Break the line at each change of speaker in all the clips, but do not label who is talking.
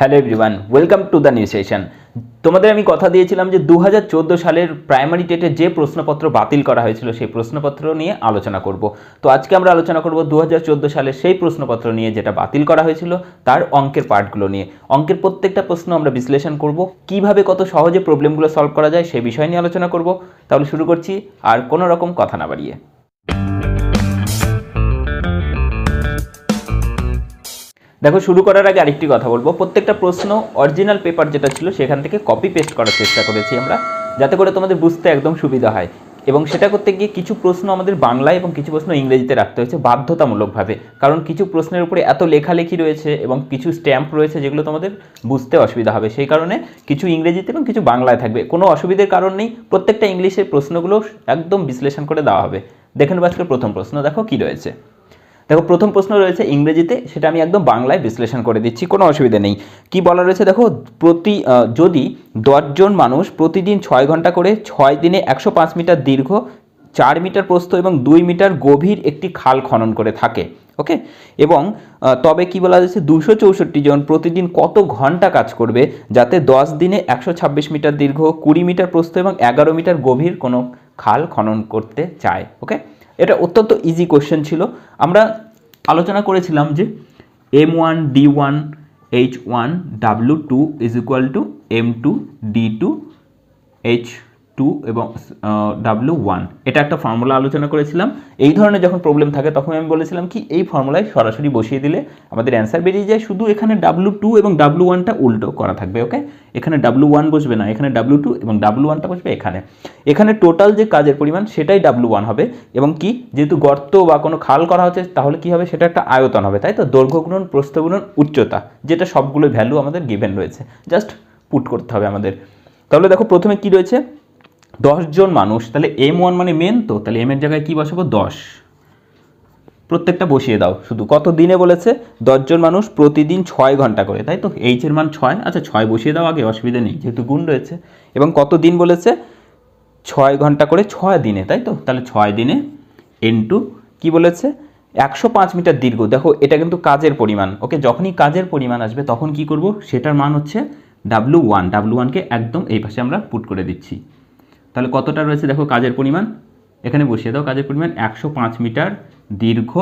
Hello everyone welcome to the new session তোমাদের আমি কথা দিয়েছিলাম যে দু সালের প্রাইমারি টেটে যে প্রশ্নপত্র বাতিল করা হয়েছিল সেই প্রশ্নপত্র নিয়ে আলোচনা করব তো আজকে আমরা আলোচনা করব দু সালের সেই প্রশ্নপত্র নিয়ে যেটা বাতিল করা হয়েছিল তার অঙ্কের পার্টগুলো নিয়ে অঙ্কের প্রত্যেকটা প্রশ্ন আমরা বিশ্লেষণ করব কিভাবে কত সহজে প্রবলেমগুলো সলভ করা যায় সেই বিষয় নিয়ে আলোচনা করব তাহলে শুরু করছি আর কোনো রকম কথা না বাড়িয়ে দেখো শুরু করার আগে আরেকটি কথা বলবো প্রত্যেকটা প্রশ্ন অরিজিনাল পেপার যেটা ছিল সেখান থেকে কপি পেস্ট করার চেষ্টা করেছি আমরা যাতে করে তোমাদের বুঝতে একদম সুবিধা হয় এবং সেটা করতে গিয়ে কিছু প্রশ্ন আমাদের বাংলায় এবং কিছু প্রশ্ন ইংরেজিতে রাখতে হয়েছে বাধ্যতামূলকভাবে কারণ কিছু প্রশ্নের উপরে এত লেখালেখি রয়েছে এবং কিছু স্ট্যাম্প রয়েছে যেগুলো তোমাদের বুঝতে অসুবিধা হবে সেই কারণে কিছু ইংরেজিতে এবং কিছু বাংলায় থাকবে কোনো অসুবিধের কারণ নেই প্রত্যেকটা ইংলিশের প্রশ্নগুলো একদম বিশ্লেষণ করে দেওয়া হবে দেখে নেব আজকে প্রথম প্রশ্ন দেখো কি রয়েছে দেখো প্রথম প্রশ্ন রয়েছে ইংরেজিতে সেটা আমি একদম বাংলায় বিশ্লেষণ করে দিচ্ছি কোনো অসুবিধা নেই কি বলা রয়েছে দেখো প্রতি যদি দশজন মানুষ প্রতিদিন ছয় ঘন্টা করে ছয় দিনে একশো পাঁচ মিটার দীর্ঘ চার মিটার প্রস্থ এবং দুই মিটার গভীর একটি খাল খনন করে থাকে ওকে এবং তবে কি বলা যাচ্ছে দুশো চৌষট্টি জন প্রতিদিন কত ঘন্টা কাজ করবে যাতে দশ দিনে একশো ছাব্বিশ মিটার দীর্ঘ কুড়ি মিটার প্রস্থ এবং এগারো মিটার গভীর কোনো খাল খনন করতে চায় ওকে এটা অত্যন্ত ইজি কোশ্চেন ছিল আমরা আলোচনা করেছিলাম যে M one D one H one W two is equal to M two D two H two এবং ডাব্লিউ ওয়ান এটা একটা ফর্মুলা আলোচনা করেছিলাম এই ধরনের যখন প্রবলেম থাকে তখন আমি বলেছিলাম কি এই ফর্মুলায় সরাসরি বসিয়ে দিলে আমাদের অ্যান্সার বেরিয়ে যায় শুধু এখানে ডাব্লু টু এবং ডাব্লু ওয়ানটা উল্টো করা থাকবে ওকে এখানে ডাব্লু ওয়ান বসবে না এখানে ডাব্লু টু এবং ডাব্লু ওয়ানটা বসবে এখানে এখানে টোটাল যে কাজের পরিমাণ সেটাই ডাব্লু ওয়ান হবে এবং কি যেহেতু গর্ত বা কোনো খাল করা হচ্ছে তাহলে কি হবে সেটা একটা আয়তন হবে তাই তো দৈর্ঘ্য গুণন প্রস্থ গুণন উচ্চতা যেটা সবগুলো ভ্যালু আমাদের গিভেন রয়েছে জাস্ট পুট করতে হবে আমাদের তাহলে দেখো প্রথমে কি রয়েছে জন মানুষ তাহলে এম ওয়ান মানে মেন তো তাহলে এম এর জায়গায় কী বসাবো দশ প্রত্যেকটা বসিয়ে দাও শুধু কত দিনে বলেছে দশজন মানুষ প্রতিদিন ছয় ঘন্টা করে তাই তো এইচের মান ছয় আচ্ছা ছয় বসিয়ে দাও আগে অসুবিধা নেই যেহেতু গুণ রয়েছে এবং কত দিন বলেছে ছয় ঘন্টা করে ছয় দিনে তাই তো তাহলে ছয় দিনে টু কী বলেছে একশো পাঁচ মিটার দীর্ঘ দেখো এটা কিন্তু কাজের পরিমাণ ওকে যখনই কাজের পরিমাণ আসবে তখন কি করব সেটার মান হচ্ছে ডাব্লু ওয়ান ডাব্লু ওয়ানকে একদম এই পাশে আমরা পুট করে দিচ্ছি তাহলে কতটা রয়েছে দেখো কাজের পরিমাণ এখানে বসিয়ে দাও কাজের পরিমাণ একশো মিটার দীর্ঘ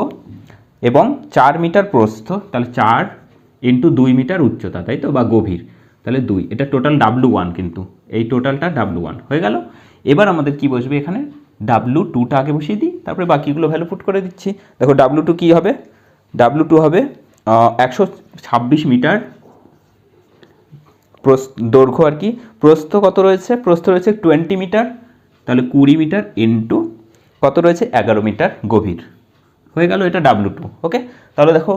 এবং চার মিটার প্রস্থ তাহলে চার ইন্টু দুই মিটার উচ্চতা তাই তো বা গভীর তাহলে দুই এটা টোটাল ডাব্লু ওয়ান কিন্তু এই টোটালটা ডাব্লু ওয়ান হয়ে গেল এবার আমাদের কি বসবে এখানে ডাব্লু টুটা আগে বসিয়ে দিই তারপরে বাকিগুলো ভ্যালু ফুট করে দিচ্ছি দেখো ডাব্লু টু কী হবে ডাব্লু টু হবে একশো মিটার দৈর্ঘ্য আর কি প্রস্থ কত রয়েছে প্রস্থ রয়েছে টোয়েন্টি মিটার তাহলে কুড়ি মিটার ইন্টু কত রয়েছে এগারো মিটার গভীর হয়ে গেল এটা ডাব্লু টু ওকে তাহলে দেখো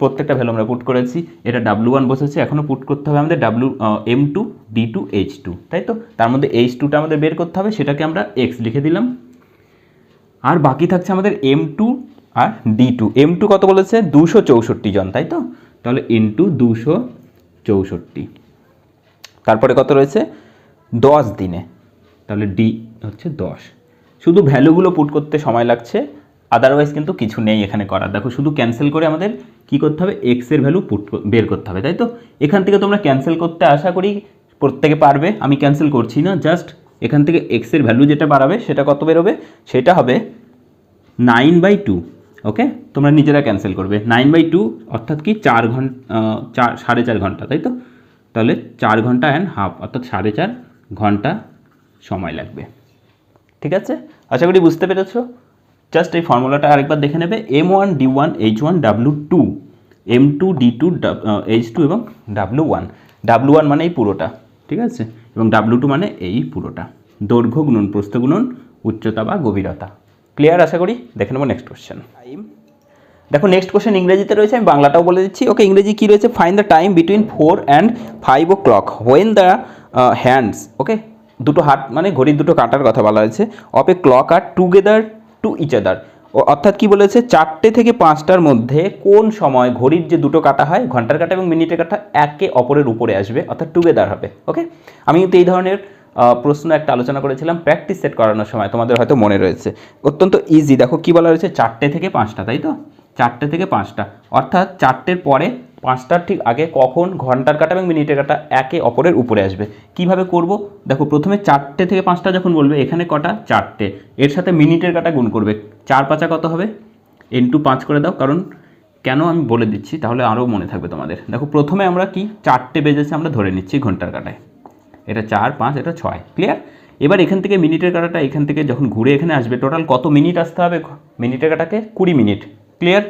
প্রত্যেকটা ভ্যালু আমরা পুট করেছি এটা ডাব্লু ওয়ান বসেছে এখনও পুট করতে হবে আমাদের W M two D two H two তাই তো তার মধ্যে এইচ টুটা আমাদের বের করতে হবে সেটাকে আমরা এক্স লিখে দিলাম আর বাকি থাকছে আমাদের এম টু আর ডি টু এম টু কত বলেছে দুশো চৌষট্টি জন তাই তো তাহলে ইন্টু দুশো চৌষট্টি তারপরে কত রয়েছে দশ দিনে তাহলে ডি হচ্ছে দশ শুধু ভ্যালুগুলো পুট করতে সময় লাগছে আদারওয়াইজ কিন্তু কিছু নেই এখানে করার দেখো শুধু ক্যান্সেল করে আমাদের কি করতে হবে এক্সের ভ্যালু পুট বের করতে হবে তাই তো এখান থেকে তোমরা ক্যান্সেল করতে আশা করি প্রত্যেকে পারবে আমি ক্যান্সেল করছি না জাস্ট এখান থেকে এক্সের ভ্যালু যেটা বাড়াবে সেটা কত বেরোবে সেটা হবে নাইন বাই টু ওকে তোমরা নিজেরা ক্যান্সেল করবে নাইন বাই টু অর্থাৎ কি চার ঘন্টা চার সাড়ে চার ঘন্টা তাই তো তাহলে চার ঘন্টা অ্যান্ড হাফ অর্থাৎ সাড়ে চার ঘন্টা সময় লাগবে ঠিক আছে আশা করি বুঝতে পেরেছ জাস্ট এই ফর্মুলাটা আরেকবার দেখে নেবে M one D one H one W two M two D two H two এবং ডাব্লু ওয়ান ডাব্লু ওয়ান মানে এই পুরোটা ঠিক আছে এবং ডাব্লু টু মানে এই পুরোটা দৈর্ঘ্য গুণন প্রস্থ গুণন উচ্চতা বা গভীরতা ক্লিয়ার আশা করি দেখে নেবো নেক্সট কোশ্চেন টাইম দেখো নেক্সট কোশ্চেন ইংরেজিতে রয়েছে আমি বাংলাটাও বলে দিচ্ছি ওকে ইংরেজি কী রয়েছে fine the time between four and five o'clock when the hands okay দুটো হাট মানে ঘড়ির দুটো কাটার কথা বলা হয়েছে of a clock are together to each other অর্থাৎ কি বলেছে চারটে থেকে পাঁচটার মধ্যে কোন সময় ঘড়ির যে দুটো কাটা হয় ঘন্টার কাটা এবং মিনিটের কাটা একে অপরের উপরে আসবে অর্থাৎ টুগেদার হবে ওকে আমি কিন্তু এই ধরনের প্রশ্ন একটা আলোচনা করেছিলাম প্র্যাকটিস সেট করানোর সময় তোমাদের হয়তো মনে রয়েছে অত্যন্ত ইজি দেখো কি বলা রয়েছে চারটে থেকে পাঁচটা তাই তো চারটে থেকে পাঁচটা অর্থাৎ চারটের পরে পাঁচটার ঠিক আগে কখন ঘন্টার কাটা এবং মিনিটের কাটা একে অপরের উপরে আসবে কিভাবে করব দেখো প্রথমে চারটে থেকে পাঁচটা যখন বলবে এখানে কটা চারটে এর সাথে মিনিটের কাটা গুণ করবে চার পাঁচা কত হবে এন টু পাঁচ করে দাও কারণ কেন আমি বলে দিচ্ছি তাহলে আরও মনে থাকবে তোমাদের দেখো প্রথমে আমরা কি চারটে বেজেছে আমরা ধরে নিচ্ছি ঘন্টার কাটায় এটা চার পাঁচ এটা ছয় ক্লিয়ার এবার এখান থেকে মিনিটের কাটাটা এখান থেকে যখন ঘুরে এখানে আসবে টোটাল কত মিনিট আসতে হবে মিনিটের কাটাকে কুড়ি মিনিট ক্লিয়ার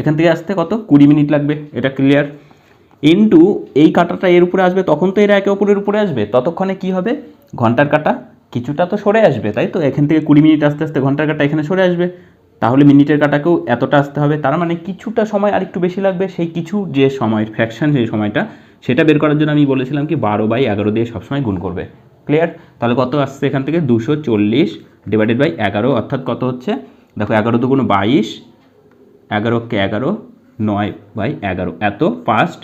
এখান থেকে আসতে কত কুড়ি মিনিট লাগবে এটা ক্লিয়ার ইন্টু এই কাটাটা এর উপরে আসবে তখন তো এরা একে অপরের উপরে আসবে ততক্ষণে কি হবে ঘন্টার কাটা কিছুটা তো সরে আসবে তাই তো এখান থেকে কুড়ি মিনিট আস্তে আস্তে ঘন্টার কাটা এখানে সরে আসবে তাহলে মিনিটের কাটাকেও এতটা আসতে হবে তার মানে কিছুটা সময় আর একটু বেশি লাগবে সেই কিছু যে সময় ফ্র্যাকশান যে সময়টা সেটা বের করার জন্য আমি বলেছিলাম কি বারো বাই এগারো দিয়ে সবসময় গুণ করবে ক্লিয়ার তাহলে কত আসছে এখান থেকে দুশো চল্লিশ ডিভাইডেড বাই এগারো অর্থাৎ কত হচ্ছে দেখো এগারো দুগুণ বাইশ এগারো কে এগারো নয় বাই এগারো এত পাস্ট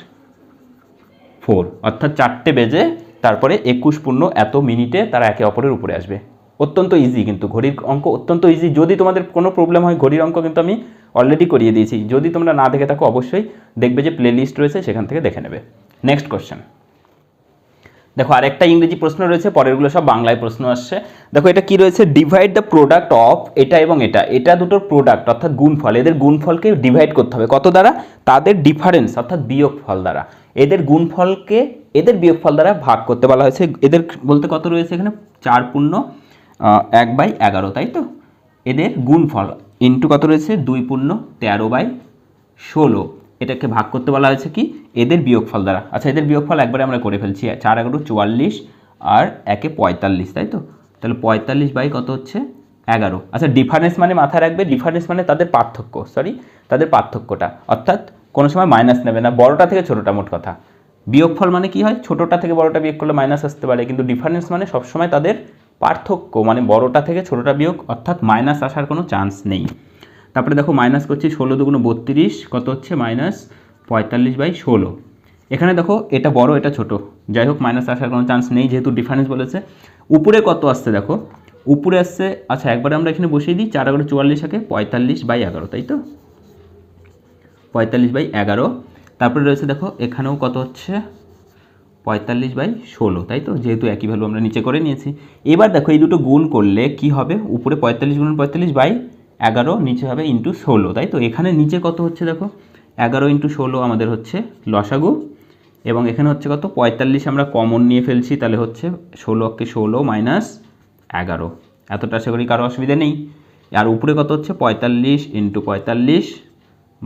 ফোর অর্থাৎ চারটে বেজে তারপরে একুশ পূর্ণ এত মিনিটে তারা একে অপরের উপরে আসবে অত্যন্ত ইজি কিন্তু ঘড়ির অঙ্ক অত্যন্ত ইজি যদি তোমাদের কোনো প্রবলেম হয় ঘড়ির অঙ্ক কিন্তু আমি অলরেডি করিয়ে দিয়েছি যদি তোমরা না দেখে থাকো অবশ্যই দেখবে যে প্লেলিস্ট রয়েছে সেখান থেকে দেখে নেবে নেক্সট কোশ্চেন দেখো আরেকটা ইংরেজি প্রশ্ন রয়েছে পরেরগুলো সব বাংলায় প্রশ্ন আসছে দেখো এটা কি রয়েছে ডিভাইড দ্য প্রোডাক্ট অফ এটা এবং এটা এটা দুটোর প্রোডাক্ট অর্থাৎ গুণফল এদের গুণফলকে ডিভাইড করতে হবে কত দ্বারা তাদের ডিফারেন্স অর্থাৎ বিয়োগফল দ্বারা এদের গুণফলকে এদের বিয়োগফল দ্বারা ভাগ করতে বলা হয়েছে এদের বলতে কত রয়েছে এখানে চার পূর্ণ এক বাই এগারো তাই তো এদের গুণফল ইন্টু কত রয়েছে দুই পূর্ণ তেরো বাই ষোলো এটাকে ভাগ করতে বলা হয়েছে কি এদের বিয়োগফল দ্বারা আচ্ছা এদের বিয়োগফল একবারে আমরা করে ফেলছি চার এগারো চুয়াল্লিশ আর একে পঁয়তাল্লিশ তাই তো তাহলে পঁয়তাল্লিশ বাই কত হচ্ছে এগারো আচ্ছা ডিফারেন্স মানে মাথায় রাখবে ডিফারেন্স মানে তাদের পার্থক্য সরি তাদের পার্থক্যটা অর্থাৎ কোনো সময় মাইনাস নেবে না বড়টা থেকে ছোটোটা মোট কথা বিয়োগফল মানে কি হয় ছোটোটা থেকে বড়টা বিয়োগ করলে মাইনাস আসতে পারে কিন্তু ডিফারেন্স মানে সবসময় তাদের পার্থক্য মানে বড়টা থেকে ছোটোটা বিয়োগ অর্থাৎ মাইনাস আসার কোনো চান্স নেই তারপরে দেখো মাইনাস করছি ষোলো দুগুণ বত্রিশ কত হচ্ছে মাইনাস পঁয়তাল্লিশ বাই ষোলো এখানে দেখো এটা বড় এটা ছোট যাই হোক মাইনাস আসার কোনো চান্স নেই যেহেতু ডিফারেন্স বলেছে উপরে কত আসছে দেখো উপরে আসছে আচ্ছা একবার আমরা এখানে বসিয়ে দিই চার এগারো চুয়াল্লিশ আগে পঁয়তাল্লিশ বাই এগারো তাই তো পঁয়তাল্লিশ বাই এগারো তারপরে রয়েছে দেখো এখানেও কত হচ্ছে পঁয়তাল্লিশ বাই ষোলো তাই তো যেহেতু একই ভ্যালু আমরা নিচে করে নিয়েছি এবার দেখো এই দুটো গুণ করলে কি হবে উপরে পঁয়তাল্লিশ গুণ পঁয়তাল্লিশ বাই এগারো নিচে হবে ইন্টু ষোলো তাই তো এখানে নিচে কত হচ্ছে দেখো এগারো ইন্টু ষোলো আমাদের হচ্ছে লসাগু এবং এখানে হচ্ছে কত পঁয়তাল্লিশ আমরা কমন নিয়ে ফেলছি তাহলে হচ্ছে ষোলো অক্ষে ষোলো মাইনাস এগারো এতটা আশা করি কারো অসুবিধা নেই আর উপরে কত হচ্ছে পঁয়তাল্লিশ ইন্টু পঁয়তাল্লিশ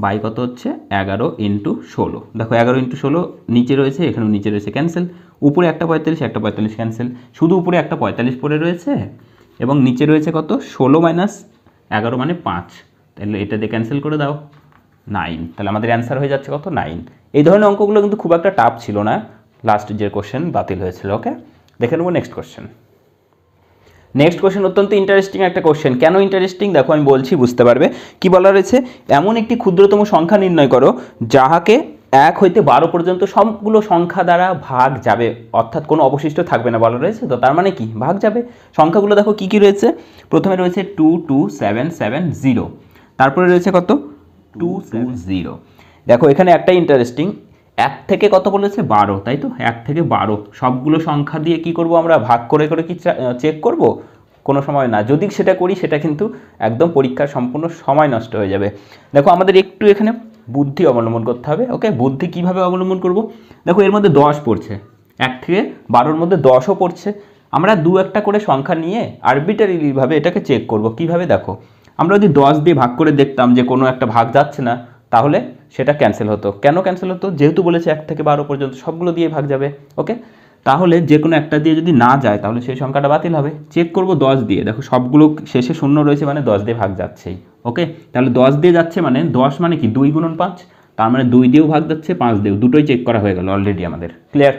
বাই কত হচ্ছে এগারো ইন্টু ষোলো দেখো এগারো ইন্টু ষোলো নিচে রয়েছে এখানেও নিচে রয়েছে ক্যান্সেল উপরে একটা পঁয়তাল্লিশ একটা পঁয়তাল্লিশ ক্যান্সেল শুধু উপরে একটা পঁয়তাল্লিশ পরে রয়েছে এবং নিচে রয়েছে কত ষোলো মাইনাস এগারো মানে পাঁচ তাহলে এটা দিয়ে ক্যান্সেল করে দাও নাইন তাহলে আমাদের অ্যান্সার হয়ে যাচ্ছে কত নাইন এই ধরনের অঙ্কগুলো কিন্তু খুব একটা টাফ ছিল না লাস্ট যে কোশ্চেন বাতিল হয়েছিল ওকে দেখে নেবো নেক্সট কোশ্চেন নেক্সট কোশ্চেন অত্যন্ত ইন্টারেস্টিং একটা কোশ্চেন কেন ইন্টারেস্টিং দেখো আমি বলছি বুঝতে পারবে কি বলা রয়েছে এমন একটি ক্ষুদ্রতম সংখ্যা নির্ণয় করো যাহাকে এক হইতে বারো পর্যন্ত সবগুলো সংখ্যা দ্বারা ভাগ যাবে অর্থাৎ কোনো অবশিষ্ট থাকবে না বলা রয়েছে তো তার মানে কি ভাগ যাবে সংখ্যাগুলো দেখো কি কি রয়েছে প্রথমে রয়েছে two two seven seven zero তারপরে রয়েছে কত টু টু জিরো দেখো এখানে একটা ইন্টারেস্টিং এক থেকে কত বলেছে বারো তাই তো এক থেকে বারো সবগুলো সংখ্যা দিয়ে কি করব আমরা ভাগ করে করে কি চেক করব কোনো সময় না যদি সেটা করি সেটা কিন্তু একদম পরীক্ষার সম্পূর্ণ সময় নষ্ট হয়ে যাবে দেখো আমাদের একটু এখানে বুদ্ধি অবলম্বন করতে হবে ওকে বুদ্ধি কিভাবে অবলম্বন করব দেখো এর মধ্যে দশ পড়ছে এক থেকে বারোর মধ্যে দশও পড়ছে আমরা দু একটা করে সংখ্যা নিয়ে আরবিটারিভাবে এটাকে চেক করব কিভাবে দেখো আমরা যদি দশ দিয়ে ভাগ করে দেখতাম যে কোনো একটা ভাগ যাচ্ছে না তাহলে সেটা ক্যান্সেল হতো কেন ক্যান্সেল হতো যেহেতু বলেছে এক থেকে বারো পর্যন্ত সবগুলো দিয়ে ভাগ যাবে ওকে তাহলে যে কোনো একটা দিয়ে যদি না যায় তাহলে সেই সংখ্যাটা বাতিল হবে চেক করব দশ দিয়ে দেখো সবগুলো শেষে শূন্য রয়েছে মানে দশ দিয়ে ভাগ যাচ্ছেই ওকে তাহলে দশ দিয়ে যাচ্ছে মানে দশ মানে কি দুই গুণন পাঁচ তার মানে দুই দিয়েও ভাগ যাচ্ছে পাঁচ দিয়েও দুটোই চেক করা হয়ে গেল অলরেডি আমাদের ক্লিয়ার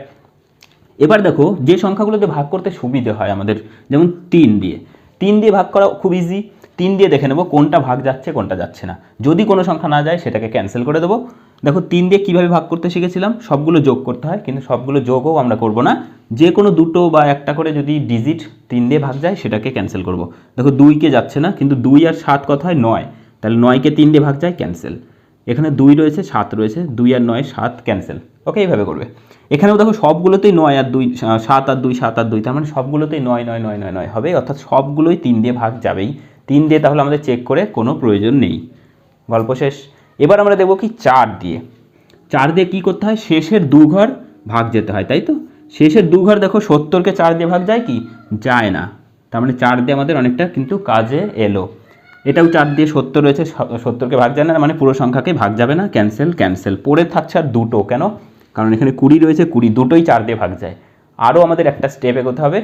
এবার দেখো যে সংখ্যাগুলোতে ভাগ করতে সুবিধে হয় আমাদের যেমন তিন দিয়ে তিন দিয়ে ভাগ করা খুব ইজি তিন দিয়ে দেখে নেবো কোনটা ভাগ যাচ্ছে কোনটা যাচ্ছে না যদি কোনো সংখ্যা না যায় সেটাকে ক্যান্সেল করে দেবো দেখো তিন দিয়ে কীভাবে ভাগ করতে শিখেছিলাম সবগুলো যোগ করতে হয় কিন্তু সবগুলো যোগও আমরা করব না যে কোনো দুটো বা একটা করে যদি ডিজিট তিন দিয়ে ভাগ যায় সেটাকে ক্যান্সেল করব। দেখো দুইকে যাচ্ছে না কিন্তু দুই আর সাত কথা হয় নয় তাহলে নয়কে তিন দিয়ে ভাগ যায় ক্যান্সেল এখানে দুই রয়েছে সাত রয়েছে দুই আর নয় সাত ক্যান্সেল ওকে এইভাবে করবে এখানেও দেখো সবগুলোতেই নয় আর দুই সাত আর দুই সাত আর দুই তার মানে সবগুলোতেই নয় নয় নয় নয় নয় হবে অর্থাৎ সবগুলোই তিন দিয়ে ভাগ যাবেই তিন দিয়ে তাহলে আমাদের চেক করে কোনো প্রয়োজন নেই গল্প শেষ এবার আমরা দেখব কি চার দিয়ে চার দিয়ে কী করতে হয় শেষের দু ঘর ভাগ যেতে হয় তাই তো শেষের দু ঘর দেখো সত্তরকে চার দিয়ে ভাগ যায় কি যায় না তার মানে চার দিয়ে আমাদের অনেকটা কিন্তু কাজে এলো এটাও চার দিয়ে সত্তর রয়েছে সত্তরকে ভাগ যায় না মানে পুরো সংখ্যাকে ভাগ যাবে না ক্যান্সেল ক্যান্সেল পড়ে থাকছে আর দুটো কেন কারণ এখানে কুড়ি রয়েছে কুড়ি দুটোই চার দিয়ে ভাগ যায় আরও আমাদের একটা স্টেপ এগোতে হবে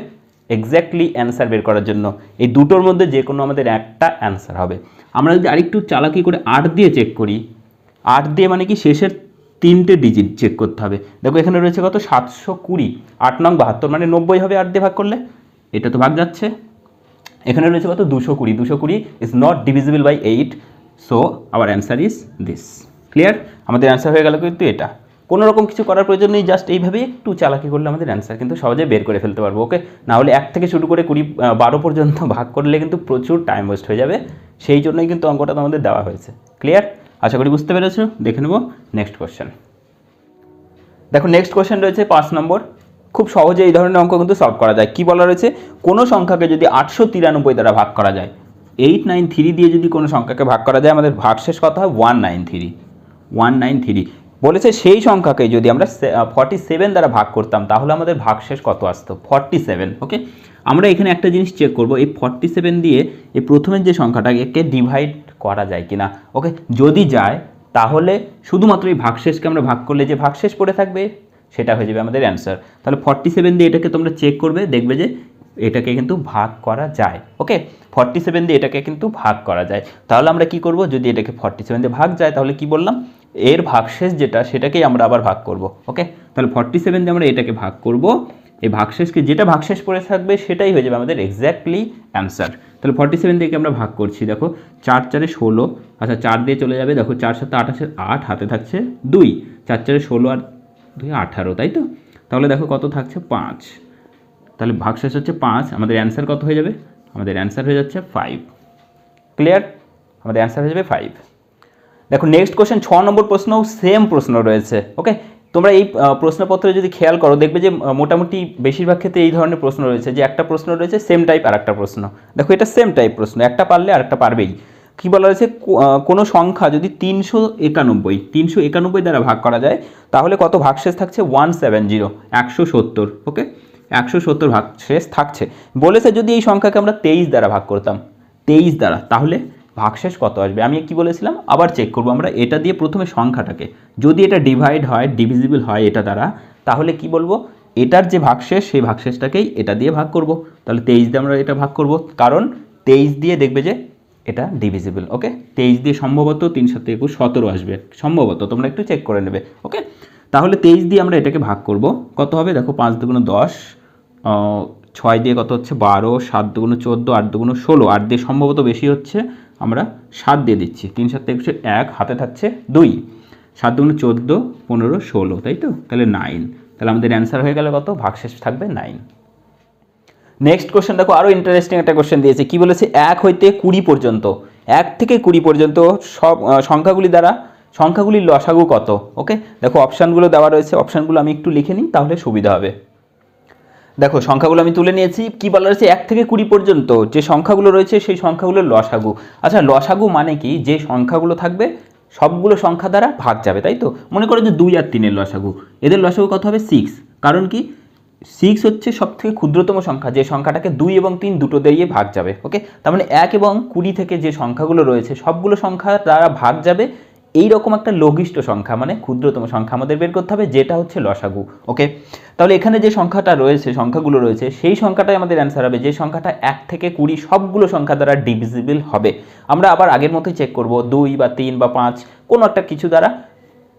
এক্স্যাক্টলি অ্যান্সার বের করার জন্য এই দুটোর মধ্যে যে কোনো আমাদের একটা অ্যান্সার হবে আমরা যদি আরেকটু চালাকি করে আট দিয়ে চেক করি আট দিয়ে মানে কি শেষের তিনটে ডিজিট চেক করতে হবে দেখো এখানে রয়েছে কত সাতশো কুড়ি আট নং বাহাত্তর মানে নব্বই হবে আট দিয়ে ভাগ করলে এটা তো ভাগ যাচ্ছে এখানে রয়েছে কত দুশো কুড়ি দুশো কুড়ি is not divisible by eight so our answer is this clear আমাদের অ্যান্সার হয়ে গেল কিন্তু এটা কোনো রকম কিছু করার প্রয়োজন নেই জাস্ট এইভাবেই একটু চালাকি করলে আমাদের অ্যান্সার কিন্তু সহজে বের করে ফেলতে পারবো ওকে নাহলে এক থেকে শুরু করে কুড়ি বারো পর্যন্ত ভাগ করলে কিন্তু প্রচুর টাইম ওয়েস্ট হয়ে যাবে সেই জন্যই কিন্তু অঙ্কটা তোমাদের দেওয়া হয়েছে ক্লিয়ার আশা করি বুঝতে পেরেছো দেখে নেবো নেক্সট কোশ্চেন দেখো নেক্সট কোশ্চেন রয়েছে পাঁচ নম্বর খুব সহজে এই ধরনের অঙ্ক কিন্তু সলভ করা যায় কি বলা রয়েছে কোনো সংখ্যাকে যদি আটশো তিরানব্বই দ্বারা ভাগ করা যায় এইট নাইন থ্রি দিয়ে যদি কোনো সংখ্যাকে ভাগ করা যায় আমাদের শেষ কথা হয় one nine three one nine three বলেছে সেই সংখ্যাকে যদি আমরা ফর্টি সেভেন দ্বারা ভাগ করতাম তাহলে আমাদের ভাগশেষ কত আসতো ফর্টি সেভেন ওকে আমরা এখানে একটা জিনিস চেক করব এই ফর্টি সেভেন দিয়ে এই প্রথমের যে সংখ্যাটা একে ডিভাইড করা যায় কিনা ওকে যদি যায় তাহলে শুধুমাত্র এই ভাগশেষকে আমরা ভাগ করলে যে ভাগশেষ পড়ে থাকবে সেটা হয়ে যাবে আমাদের অ্যান্সার তাহলে ফর্টি সেভেন দিয়ে এটাকে তোমরা চেক করবে দেখবে যে এটাকে কিন্তু ভাগ করা যায় ওকে ফর্টি সেভেন দিয়ে এটাকে কিন্তু ভাগ করা যায় তাহলে আমরা কি করব যদি এটাকে ফর্টি সেভেন দিয়ে ভাগ যায় তাহলে কি বললাম এর ভাগশেষ যেটা সেটাকেই আমরা আবার ভাগ করব ওকে তাহলে ফর্টি সেভেন দিয়ে আমরা এটাকে ভাগ করব এই ভাগশেষকে যেটা ভাগশেষ পড়ে থাকবে সেটাই হয়ে যাবে আমাদের এক্স্যাক্টলি অ্যান্সার তাহলে ফর্টি সেভেন থেকে আমরা ভাগ করছি দেখো চার চারে ষোলো আচ্ছা চার দিয়ে চলে যাবে দেখো চার সাথে আঠাশের আট হাতে থাকছে দুই চার চারে ষোলো আর দুই আঠারো তাই তো তাহলে দেখো কত থাকছে পাঁচ তাহলে ভাগশেষ হচ্ছে পাঁচ আমাদের অ্যান্সার কত হয়ে যাবে আমাদের অ্যান্সার হয়ে যাচ্ছে ফাইভ ক্লিয়ার আমাদের অ্যান্সার হয়ে যাবে ফাইভ দেখো নেক্সট কোশ্চেন ছ নম্বর প্রশ্নও সেম প্রশ্ন রয়েছে ওকে তোমরা এই প্রশ্নপত্রে যদি খেয়াল করো দেখবে যে মোটামুটি বেশিরভাগ ক্ষেত্রে এই ধরনের প্রশ্ন রয়েছে যে একটা প্রশ্ন রয়েছে সেম টাইপ আর একটা প্রশ্ন দেখো এটা সেম টাইপ প্রশ্ন একটা পারলে আর একটা পারবেই কী বলা হয়েছে কোনো সংখ্যা যদি তিনশো একানব্বই তিনশো একানব্বই দ্বারা ভাগ করা যায় তাহলে কত ভাগশেষ থাকছে ওয়ান সেভেন জিরো একশো সত্তর ওকে একশো সত্তর ভাগশেষ থাকছে বলেছে যদি এই সংখ্যাকে আমরা তেইশ দ্বারা ভাগ করতাম তেইশ দ্বারা তাহলে ভাগশেষ কত আসবে আমি কি বলেছিলাম আবার চেক করব আমরা এটা দিয়ে প্রথমে সংখ্যাটাকে যদি এটা ডিভাইড হয় ডিভিজিবল হয় এটা দ্বারা তাহলে কি বলবো এটার যে ভাগশেষ সেই ভাগশেষটাকেই এটা দিয়ে ভাগ করব তাহলে তেইশ দিয়ে আমরা এটা ভাগ করব কারণ তেইশ দিয়ে দেখবে যে এটা ডিভিজিবল ওকে তেইশ দিয়ে সম্ভবত তিন সাথে একুশ সতেরো আসবে সম্ভবত তোমরা একটু চেক করে নেবে ওকে তাহলে তেইশ দিয়ে আমরা এটাকে ভাগ করব কত হবে দেখো পাঁচ দুগুণ দশ ছয় দিয়ে কত হচ্ছে বারো সাত দুগুণ চোদ্দো আট দুগুণ ষোলো আট দিয়ে সম্ভবত বেশি হচ্ছে আমরা সাত দিয়ে দিচ্ছি তিন সাত একুশে এক হাতে থাকছে দুই সাত দুগুণে চোদ্দো পনেরো ষোলো তাই তো তাহলে নাইন তাহলে আমাদের অ্যান্সার হয়ে গেলে কত ভাগশেষ থাকবে নাইন নেক্সট কোশ্চেন দেখো আরও ইন্টারেস্টিং একটা কোশ্চেন দিয়েছে কি বলেছে এক হইতে কুড়ি পর্যন্ত এক থেকে কুড়ি পর্যন্ত সব সংখ্যাগুলি দ্বারা সংখ্যাগুলির লসাগু কত ওকে দেখো অপশানগুলো দেওয়া রয়েছে অপশানগুলো আমি একটু লিখে নিই তাহলে সুবিধা হবে দেখো সংখ্যাগুলো আমি তুলে নিয়েছি কি বলা রয়েছে এক থেকে কুড়ি পর্যন্ত যে সংখ্যাগুলো রয়েছে সেই সংখ্যাগুলোর লসাগু আচ্ছা লসাগু মানে কি যে সংখ্যাগুলো থাকবে সবগুলো সংখ্যা দ্বারা ভাগ যাবে তাই তো মনে করো যে দুই আর তিনের লসাগু এদের লসাগু কত হবে সিক্স কারণ কি সিক্স হচ্ছে সব থেকে ক্ষুদ্রতম সংখ্যা যে সংখ্যাটাকে দুই এবং তিন দুটো দিয়ে ভাগ যাবে ওকে তার মানে এক এবং কুড়ি থেকে যে সংখ্যাগুলো রয়েছে সবগুলো সংখ্যা দ্বারা ভাগ যাবে এই রকম একটা লঘিষ্ঠ সংখ্যা মানে ক্ষুদ্রতম সংখ্যা আমাদের বের করতে হবে যেটা হচ্ছে লসাগু ওকে তাহলে এখানে যে সংখ্যাটা রয়েছে সংখ্যাগুলো রয়েছে সেই সংখ্যাটাই আমাদের অ্যান্সার হবে যে সংখ্যাটা এক থেকে কুড়ি সবগুলো সংখ্যা দ্বারা ডিভিজিবল হবে আমরা আবার আগের মতোই চেক করব দুই বা তিন বা পাঁচ কোনো একটা কিছু দ্বারা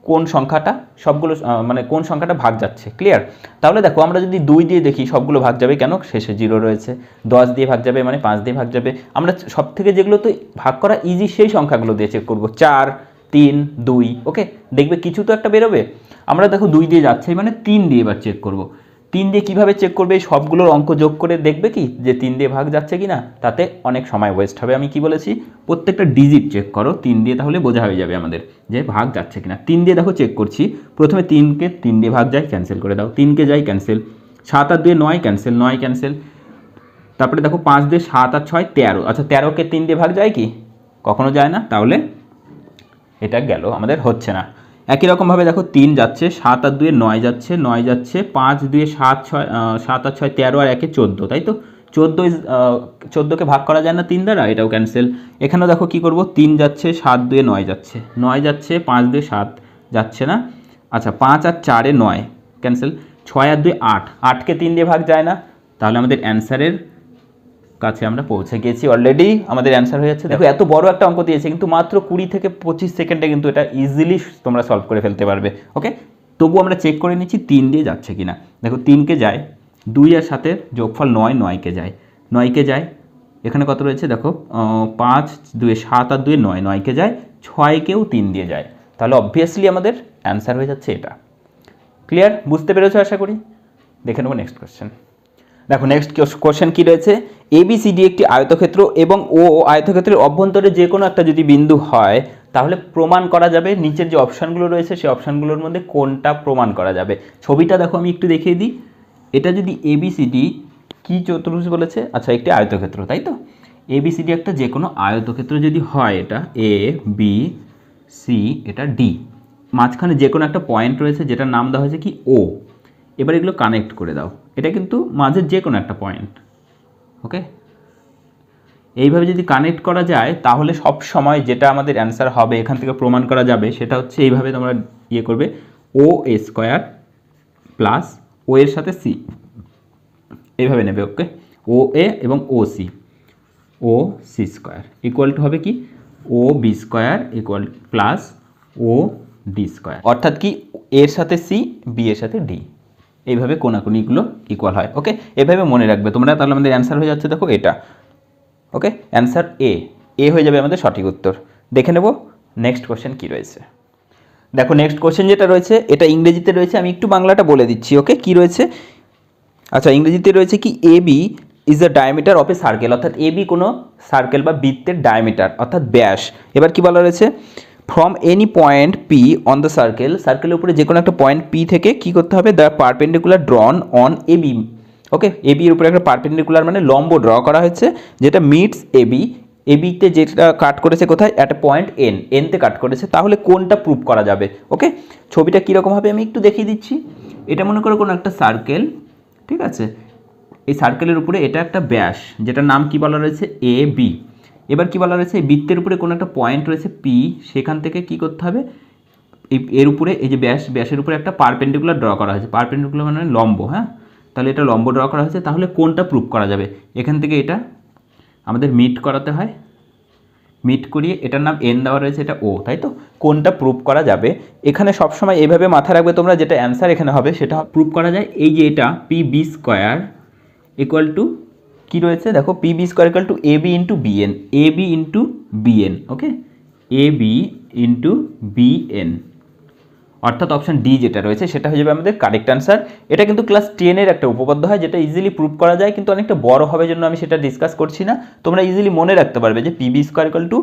কোন সংখ্যাটা সবগুলো মানে কোন সংখ্যাটা ভাগ যাচ্ছে ক্লিয়ার তাহলে দেখো আমরা যদি দুই দিয়ে দেখি সবগুলো ভাগ যাবে কেন শেষে জিরো রয়েছে দশ দিয়ে ভাগ যাবে মানে পাঁচ দিয়ে ভাগ যাবে আমরা সব থেকে যেগুলো তো ভাগ করা ইজি সেই সংখ্যাগুলো দিয়ে চেক করবো চার তিন দুই ওকে দেখবে কিছু তো একটা বেরোবে আমরা দেখো দুই দিয়ে যাচ্ছে মানে তিন দিয়ে এবার চেক করব। তিন দিয়ে কিভাবে চেক করবে এই সবগুলোর অঙ্ক যোগ করে দেখবে কি যে তিন দিয়ে ভাগ যাচ্ছে কি না তাতে অনেক সময় ওয়েস্ট হবে আমি কি বলেছি প্রত্যেকটা ডিজিট চেক করো তিন দিয়ে তাহলে বোঝা হয়ে যাবে আমাদের যে ভাগ যাচ্ছে কিনা তিন দিয়ে দেখো চেক করছি প্রথমে তিনকে তিন দিয়ে ভাগ যায় ক্যান্সেল করে দাও তিনকে যাই ক্যান্সেল সাত আর দুয়ে নয় ক্যান্সেল নয় ক্যান্সেল তারপরে দেখো পাঁচ দিয়ে সাত আর ছয় তেরো আচ্ছা তেরোকে তিন দিয়ে ভাগ যায় কি কখনো যায় না তাহলে এটা গেল আমাদের হচ্ছে না একই রকমভাবে দেখো তিন যাচ্ছে সাত আর দুয়ে নয় যাচ্ছে নয় যাচ্ছে পাঁচ দুয়ে সাত ছয় সাত আর ছয় তেরো আর একে চোদ্দো তাই তো চোদ্দো চোদ্দোকে ভাগ করা যায় না তিন দ্বারা এটাও ক্যান্সেল এখানেও দেখো কি করব তিন যাচ্ছে সাত দুয়ে নয় যাচ্ছে নয় যাচ্ছে পাঁচ দুয়ে সাত যাচ্ছে না আচ্ছা পাঁচ আর চারে নয় ক্যান্সেল ছয় আর দুই আট আটকে তিন দিয়ে ভাগ যায় না তাহলে আমাদের অ্যান্সারের কাছে আমরা পৌঁছে গিয়েছি অলরেডি আমাদের অ্যান্সার হয়ে যাচ্ছে দেখো এত বড় একটা অঙ্ক দিয়েছে কিন্তু মাত্র কুড়ি থেকে পঁচিশ সেকেন্ডে কিন্তু এটা ইজিলি তোমরা সলভ করে ফেলতে পারবে ওকে তবু আমরা চেক করে নিচ্ছি তিন দিয়ে যাচ্ছে কি না দেখো তিনকে যায় দুই আর সাথে যোগফল নয় নয়কে যায় নয়কে যায় এখানে কত রয়েছে দেখো পাঁচ দুয়ে সাত আর দুয়ে নয় নয়কে যায় ছয়কেও তিন দিয়ে যায় তাহলে অবভিয়াসলি আমাদের অ্যান্সার হয়ে যাচ্ছে এটা ক্লিয়ার বুঝতে পেরেছো আশা করি দেখে নেবো নেক্সট কোয়েশ্চেন দেখো নেক্সট কোশ্চেন কি রয়েছে এবিসিডি একটি আয়তক্ষেত্র এবং ও আয়তক্ষেত্রের অভ্যন্তরে যে কোনো একটা যদি বিন্দু হয় তাহলে প্রমাণ করা যাবে নিচের যে অপশানগুলো রয়েছে সেই অপশানগুলোর মধ্যে কোনটা প্রমাণ করা যাবে ছবিটা দেখো আমি একটু দেখিয়ে দিই এটা যদি এবিসিডি কি চতুর্ভুজ বলেছে আচ্ছা একটি আয়তক্ষেত্র তাই তো এবিসিডি একটা যে কোনো আয়তক্ষেত্র যদি হয় এটা এ বি সি এটা ডি মাঝখানে যে কোনো একটা পয়েন্ট রয়েছে যেটার নাম দেওয়া হয়েছে কি ও এবার এগুলো কানেক্ট করে দাও এটা কিন্তু মাঝের যে কোনো একটা পয়েন্ট ওকে এইভাবে যদি কানেক্ট করা যায় তাহলে সব সময় যেটা আমাদের অ্যান্সার হবে এখান থেকে প্রমাণ করা যাবে সেটা হচ্ছে এইভাবে তোমরা ইয়ে করবে ও এ স্কোয়ার প্লাস ও এর সাথে সি এইভাবে নেবে ওকে ও এ এবং O C O C square equal to হবে কি O B square equal plus O D square অর্থাৎ কি এর সাথে সি বি এর সাথে ডি এইভাবে কোনাকুনিগুলো ইকুয়াল হয় ওকে এভাবে মনে রাখবে তোমরা তাহলে আমাদের অ্যান্সার হয়ে যাচ্ছে দেখো এটা ওকে অ্যান্সার এ এ হয়ে যাবে আমাদের সঠিক উত্তর দেখে নেব নেক্সট কোশ্চেন কি রয়েছে দেখো নেক্সট কোশ্চেন যেটা রয়েছে এটা ইংরেজিতে রয়েছে আমি একটু বাংলাটা বলে দিচ্ছি ওকে কি রয়েছে আচ্ছা ইংরেজিতে রয়েছে কি A B is the diameter of a circle অর্থাৎ এ বি কোনো সার্কেল বা বৃত্তের ডায়ামিটার অর্থাৎ ব্যাস এবার কি বলা রয়েছে from any point P on the circle সার্কেলের উপরে যে কোনো একটা পয়েন্ট পি থেকে কি করতে হবে the perpendicular drawn on A B okay B এর উপরে একটা পারপেন্ডিকুলার মানে লম্ব ড্র করা হয়েছে যেটা মিটস এ এ এবিতে যেটা কাট করেছে কোথায় অ্যাট এ পয়েন্ট এন এনতে কাট করেছে তাহলে কোনটা প্রুভ করা যাবে ওকে ছবিটা কীরকম হবে আমি একটু দেখিয়ে দিচ্ছি এটা মনে করো কোনো একটা সার্কেল ঠিক আছে এই সার্কেলের উপরে এটা একটা ব্যাস যেটার নাম কি বলা রয়েছে এ বি এবার কি বলা রয়েছে বৃত্তের উপরে কোনো একটা পয়েন্ট রয়েছে পি সেখান থেকে কি করতে হবে এর উপরে এই যে ব্যাস ব্যাসের উপরে একটা পারপেন্ডিকুলার ড্র করা হয়েছে পারপেন্ডিকুলার মানে লম্ব হ্যাঁ তাহলে এটা লম্ব ড্র করা হয়েছে তাহলে কোনটা প্রুফ করা যাবে এখান থেকে এটা আমাদের মিট করাতে হয় মিট করিয়ে এটার নাম এন দেওয়া রয়েছে এটা ও তাই তো কোনটা প্রুফ করা যাবে এখানে সবসময় এভাবে মাথা রাখবে তোমরা যেটা অ্যান্সার এখানে হবে সেটা প্রুফ করা যায় এই যে এটা P B square equal to কি রয়েছে দেখো P B square equal to A B into BN A B into BN okay A B into BN অর্থাৎ অপশান ডি যেটা রয়েছে সেটা হয়ে যাবে আমাদের কারেক্ট আনসার এটা কিন্তু ক্লাস টেনের একটা উপপাদ্য হয় যেটা ইজিলি প্রুভ করা যায় কিন্তু অনেকটা বড় হবে জন্য আমি সেটা ডিসকাস করছি না তোমরা ইজিলি মনে রাখতে পারবে যে B square equal to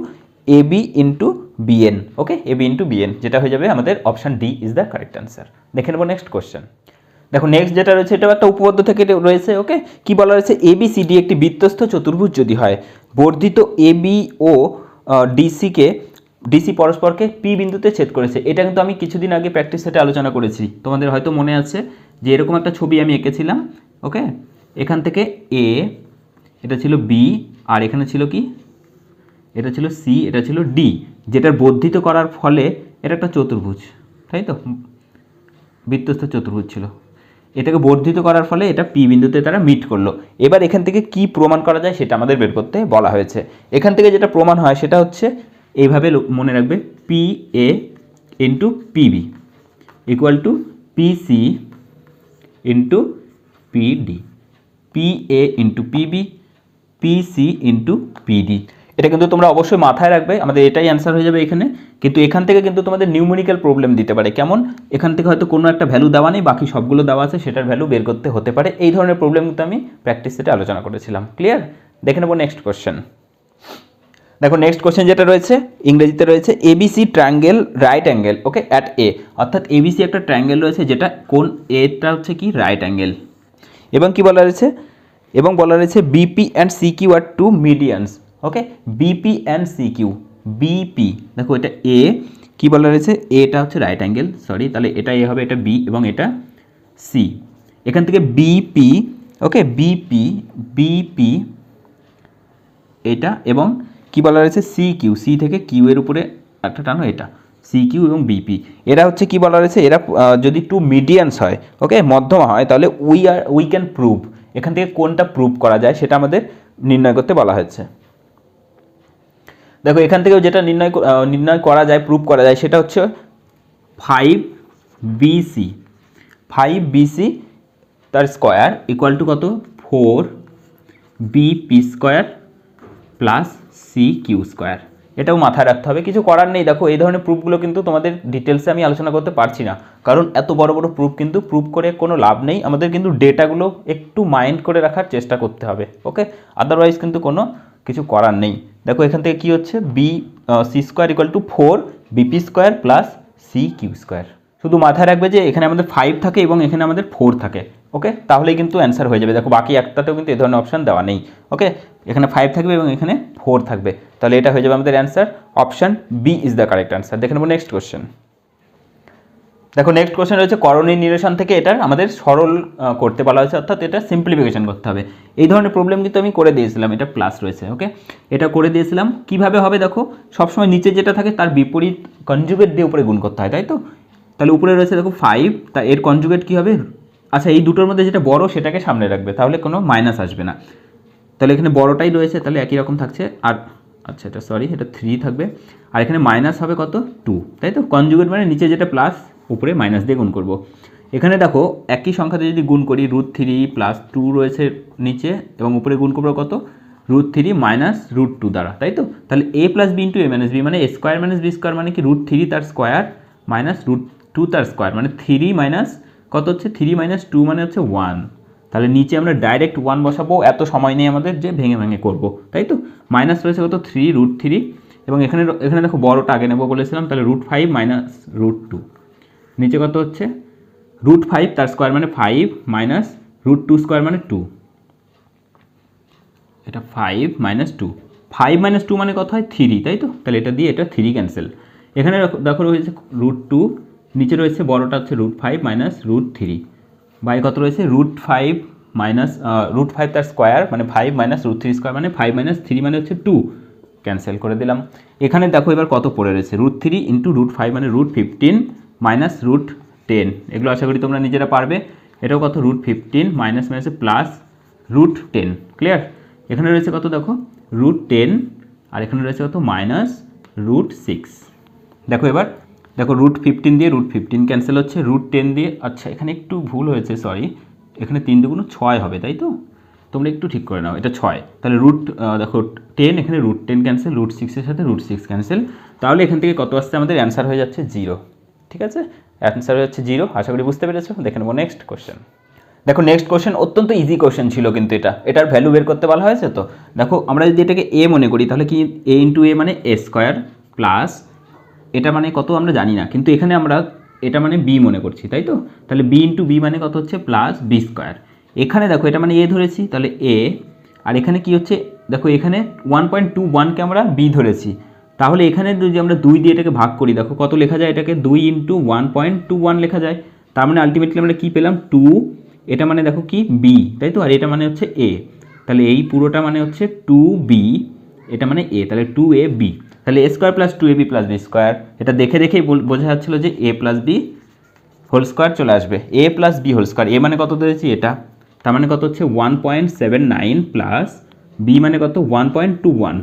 A B into BN okay A B into BN যেটা হয়ে যাবে আমাদের option D is the correct answer দেখে নেবো নেক্সট কোশ্চেন দেখো নেক্সট যেটা রয়েছে এটাও একটা উপপাদ্য থেকে রয়েছে ওকে কি বলা রয়েছে ডি একটি বৃত্তস্থ চতুর্ভুজ যদি হয় বর্ধিত এ বি ও ডিসিকে ডিসি পরস্পরকে পি বিন্দুতে ছেদ করেছে এটা কিন্তু আমি কিছুদিন আগে প্র্যাকটিস সেটে আলোচনা করেছি তোমাদের হয়তো মনে আছে যে এরকম একটা ছবি আমি এঁকেছিলাম ওকে এখান থেকে এ এটা ছিল বি আর এখানে ছিল কি এটা ছিল সি এটা ছিল ডি যেটার বর্ধিত করার ফলে এটা একটা চতুর্ভুজ তাই তো বৃত্তস্থ চতুর্ভুজ ছিল এটাকে বর্ধিত করার ফলে এটা পি বিন্দুতে তারা মিট করলো এবার এখান থেকে কি প্রমাণ করা যায় সেটা আমাদের বের করতে বলা হয়েছে এখান থেকে যেটা প্রমাণ হয় সেটা হচ্ছে এইভাবে মনে রাখবে P A into PB equal to P C into PD P A into PB C into PD এটা কিন্তু তোমরা অবশ্যই মাথায় রাখবে আমাদের এটাই অ্যান্সার হয়ে যাবে এখানে কিন্তু এখান থেকে কিন্তু তোমাদের নিউমেরিক্যাল প্রবলেম দিতে পারে কেমন এখান থেকে হয়তো কোনো একটা ভ্যালু দেওয়া নেই বাকি সবগুলো দেওয়া আছে সেটার ভ্যালু বের করতে হতে পারে এই ধরনের প্রবলেম কিন্তু আমি প্র্যাকটিস সেটা আলোচনা করেছিলাম ক্লিয়ার দেখে নেবো নেক্সট কোশ্চেন দেখো নেক্সট কোশ্চেন যেটা রয়েছে ইংরেজিতে রয়েছে ABC triangle right angle okay at A অর্থাৎ এবিসি একটা ট্রাঙ্গেল রয়েছে যেটা কোন এটা হচ্ছে কি রাইট অ্যাঙ্গেল এবং কি বলা রয়েছে এবং বলা রয়েছে BP and C Q are two medians okay BP and CQ BP দেখো এটা এ কি বলা রয়েছে এটা হচ্ছে রাইট অ্যাঙ্গেল সরি তাহলে এটা এ হবে এটা বি এবং এটা সি এখান থেকে বিপি ওকে বিপি বিপি এটা এবং কি বলা রয়েছে সি কিউ সি থেকে কিউ এর উপরে একটা টানো এটা সি কিউ এবং বিপি এরা হচ্ছে কি বলা রয়েছে এরা যদি টু মিডিয়ানস হয় ওকে মধ্যমা হয় তাহলে we are we can prove এখান থেকে কোনটা প্রুভ করা যায় সেটা আমাদের নির্ণয় করতে বলা হয়েছে দেখো এখান থেকেও যেটা নির্ণয় নির্ণয় করা যায় প্রুফ করা যায় সেটা হচ্ছে ফাইভ বিসি ফাইভ বিসি তার স্কোয়ার ইকুয়াল টু কত four B P square plus C Q square এটাও মাথায় রাখতে হবে কিছু করার নেই দেখো এই ধরনের প্রুফগুলো কিন্তু তোমাদের ডিটেলসে আমি আলোচনা করতে পারছি না কারণ এত বড় বড় প্রুফ কিন্তু প্রুফ করে কোনো লাভ নেই আমাদের কিন্তু ডেটাগুলো একটু মাইন্ড করে রাখার চেষ্টা করতে হবে ওকে আদারওয়াইজ কিন্তু কোনো কিছু করার নেই দেখো এখান থেকে কি হচ্ছে B C square equal to four BP square plus C Q square শুধু মাথায় রাখবে যে এখানে আমাদের ফাইভ থাকে এবং এখানে আমাদের ফোর থাকে ওকে তাহলেই কিন্তু অ্যান্সার হয়ে যাবে দেখো বাকি একটাতেও কিন্তু এ ধরনের অপশান দেওয়া নেই ওকে এখানে ফাইভ থাকবে এবং এখানে ফোর থাকবে তাহলে এটা হয়ে যাবে আমাদের answer option B is the correct answer দেখে নেবো নেক্সট কোয়েশ্চেন দেখো নেক্সট কোয়েশ্চেন রয়েছে করণীয় নিরসন থেকে এটার আমাদের সরল করতে বলা হয়েছে অর্থাৎ এটা সিম্পলিফিকেশন করতে হবে এই ধরনের প্রবলেম কিন্তু আমি করে দিয়েছিলাম এটা প্লাস রয়েছে ওকে এটা করে দিয়েছিলাম কিভাবে হবে দেখো সবসময় নিচে যেটা থাকে তার বিপরীত কনজুগেট দিয়ে উপরে গুণ করতে হয় তাই তো তাহলে উপরে রয়েছে দেখো ফাইভ তা এর কনজুগেট কী হবে আচ্ছা এই দুটোর মধ্যে যেটা বড় সেটাকে সামনে রাখবে তাহলে কোনো মাইনাস আসবে না তাহলে এখানে বড়টাই রয়েছে তাহলে একই রকম থাকছে আর আচ্ছা এটা সরি এটা থ্রি থাকবে আর এখানে মাইনাস হবে কত টু তাই তো কনজুগেট মানে নিচে যেটা প্লাস উপরে মাইনাস দিয়ে গুণ করব। এখানে দেখো একই সংখ্যাতে যদি গুণ করি রুট থ্রি প্লাস টু রয়েছে নিচে এবং উপরে গুণ করবো কত root three minus root two দ্বারা তাই তো তাহলে A plus B into A minus B মানে স্কোয়ার মাইনাস বি স্কোয়ার মানে কি রুট থ্রি তার স্কোয়ার মাইনাস রুট টু তার স্কোয়ার মানে থ্রি মাইনাস কত হচ্ছে থ্রি মাইনাস টু মানে হচ্ছে ওয়ান তাহলে নিচে আমরা ডাইরেক্ট ওয়ান বসাবো এত সময় নেই আমাদের যে ভেঙে ভেঙে করবো তাই তো মাইনাস রয়েছে কত থ্রি রুট থ্রি এবং এখানে এখানে দেখো বড়টা আগে নেবো বলেছিলাম তাহলে root five minus root two নিচে কত হচ্ছে রুট ফাইভ তার স্কোয়ার মানে five minus root two square মানে টু এটা five minus two five minus two মানে কথা হয় থ্রি তাই তো তাহলে এটা দিয়ে এটা থ্রি ক্যান্সেল এখানে দেখো রয়েছে রুট টু নিচে রয়েছে বড়টা হচ্ছে root five minus root three by কত রয়েছে root five minus root five তার স্কোয়ার মানে five minus root three square মানে ফাইভ মাইনাস থ্রি মানে হচ্ছে টু ক্যান্সেল করে দিলাম এখানে দেখো এবার কত পড়ে রয়েছে root three into root five মানে root fifteen minus root ten এগুলো আশা করি তোমরা নিজেরা পারবে এটাও কত রুট ফিফটিন মাইনাস মাইনাসে প্লাস রুট টেন ক্লিয়ার এখানে রয়েছে কত দেখো রুট টেন আর এখানে রয়েছে কত মাইনাস রুট সিক্স দেখো এবার দেখো রুট ফিফটিন দিয়ে রুট ফিফটিন ক্যান্সেল হচ্ছে রুট টেন দিয়ে আচ্ছা এখানে একটু ভুল হয়েছে সরি এখানে তিন দুগুণো ছয় হবে তাই তো তোমরা একটু ঠিক করে নাও এটা ছয় তাহলে রুট দেখো টেন এখানে রুট টেন ক্যান্সেল রুট সিক্সের সাথে রুট সিক্স ক্যান্সেল তাহলে এখান থেকে কত আসছে আমাদের অ্যান্সার হয়ে যাচ্ছে জিরো ঠিক আছে অ্যান্সার হচ্ছে জিরো আশা করি বুঝতে পেরেছো দেখে নেবো নেক্সট কোশ্চেন দেখো নেক্সট কোশ্চেন অত্যন্ত ইজি কোশ্চেন ছিল কিন্তু এটা এটার ভ্যালু বের করতে বলা হয়েছে তো দেখো আমরা যদি এটাকে এ মনে করি তাহলে কি এ ইন্টু এ মানে এ স্কোয়ার প্লাস এটা মানে কত আমরা জানি না কিন্তু এখানে আমরা এটা মানে বি মনে করছি তাই তো তাহলে বি ইন্টু বি মানে কত হচ্ছে প্লাস বি স্কোয়ার এখানে দেখো এটা মানে এ ধরেছি তাহলে এ আর এখানে কি হচ্ছে দেখো এখানে ওয়ান পয়েন্ট টু ওয়ানকে আমরা বি ধরেছি তাহলে এখানে যদি আমরা দুই দিয়ে এটাকে ভাগ করি দেখো কত লেখা যায় এটাকে দুই into one point two one লেখা যায় তার মানে আলটিমেটলি আমরা কী পেলাম টু এটা মানে দেখো কি বি তাই তো আর এটা মানে হচ্ছে এ তাহলে এই পুরোটা মানে হচ্ছে টু বি এটা মানে এ তাহলে টু এ বি তাহলে A square plus two A B plus B square এটা দেখে দেখেই বোঝা যাচ্ছিলো যে A plus B whole square চলে আসবে A plus B whole square A মানে কত ধরেছি এটা তার মানে কত হচ্ছে one point seven nine plus B মানে কত ওয়ান পয়েন্ট টু ওয়ান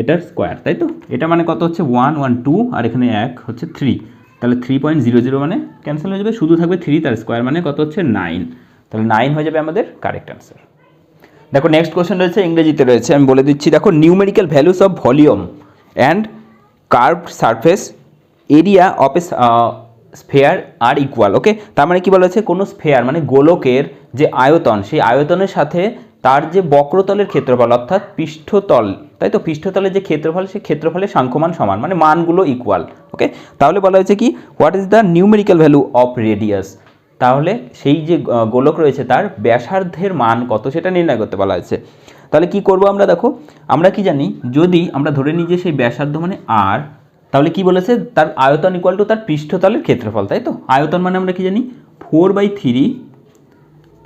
এটার স্কোয়ার তাই তো এটা মানে কত হচ্ছে ওয়ান ওয়ান টু আর এখানে এক হচ্ছে থ্রি তাহলে থ্রি পয়েন্ট জিরো জিরো মানে ক্যান্সেল হয়ে যাবে শুধু থাকবে থ্রি তার স্কোয়ার মানে কত হচ্ছে নাইন তাহলে নাইন হয়ে যাবে আমাদের কারেক্ট অ্যান্সার দেখো নেক্সট কোয়েশ্চেন রয়েছে ইংরেজিতে রয়েছে আমি বলে দিচ্ছি দেখো numerical values of volume and curve surface area of a sphere are equal okay তার মানে কী বলা হচ্ছে কোনো স্ফেয়ার মানে গোলকের যে আয়তন সেই আয়তনের সাথে তার যে বক্রতলের ক্ষেত্রফল অর্থাৎ পৃষ্ঠতল তাই তো পৃষ্ঠতলের যে ক্ষেত্রফল সে ক্ষেত্রফলের সাংখ্যমান সমান মানে মানগুলো ইকুয়াল ওকে তাহলে বলা হয়েছে কি what is the numerical value of radius তাহলে সেই যে গোলক রয়েছে তার ব্যাসার্ধের মান কত সেটা নির্ণয় করতে বলা হয়েছে তাহলে কি করব আমরা দেখো আমরা কি জানি যদি আমরা ধরে নিই যে সেই ব্যাসার্ধ মানে আর তাহলে কি বলেছে তার আয়তন ইকুয়াল টু তার পৃষ্ঠতলের ক্ষেত্রফল তাই তো আয়তন মানে আমরা কি জানি four by three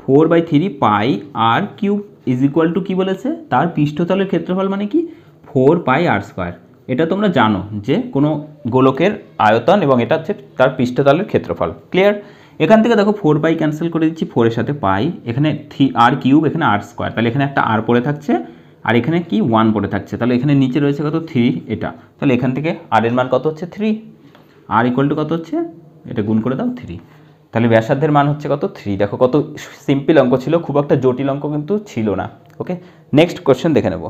four by three pi r cube is equal to কী বলেছে তার পৃষ্ঠতলের ক্ষেত্রফল মানে কি ফোর পাই আর স্কোয়ার এটা তোমরা জানো যে কোনো গোলকের আয়তন এবং এটা হচ্ছে তার পৃষ্ঠতলের ক্ষেত্রফল ক্লিয়ার এখান থেকে দেখো ফোর পাই ক্যান্সেল করে দিচ্ছি ফোরের সাথে পাই এখানে থ্রি আর কিউব এখানে আর স্কোয়ার তাহলে এখানে একটা আর পড়ে থাকছে আর এখানে কি ওয়ান পড়ে থাকছে তাহলে এখানে নিচে রয়েছে কত থ্রি এটা তাহলে এখান থেকে আর এর মান কত হচ্ছে থ্রি আর ইকুয়াল টু কত হচ্ছে এটা গুণ করে দাও থ্রি তাহলে ব্যাসার্ধের মান হচ্ছে কত থ্রি দেখো কত সিম্পল অঙ্ক ছিল খুব একটা জটিল অঙ্ক কিন্তু ছিল না ওকে নেক্সট কোশ্চেন দেখে নেব